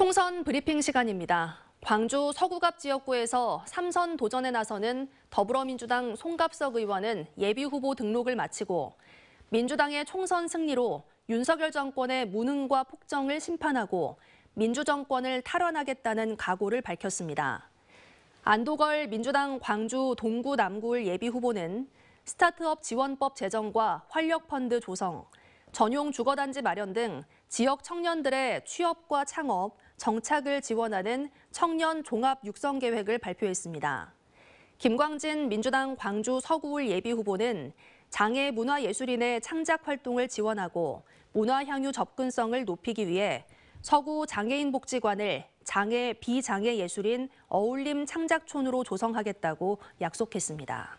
총선 브리핑 시간입니다. 광주 서구갑 지역구에서 삼선 도전에 나서는 더불어민주당 송갑석 의원은 예비 후보 등록을 마치고 민주당의 총선 승리로 윤석열 정권의 무능과 폭정을 심판하고 민주정권을 탈환하겠다는 각오를 밝혔습니다. 안도걸 민주당 광주 동구 남구 예비 후보는 스타트업 지원법 제정과 활력펀드 조성, 전용 주거단지 마련 등 지역 청년들의 취업과 창업, 정착을 지원하는 청년 종합 육성 계획을 발표했습니다. 김광진 민주당 광주 서구울 예비 후보는 장애 문화예술인의 창작 활동을 지원하고 문화 향유 접근성을 높이기 위해 서구 장애인 복지관을 장애 비장애 예술인 어울림 창작촌으로 조성하겠다고 약속했습니다.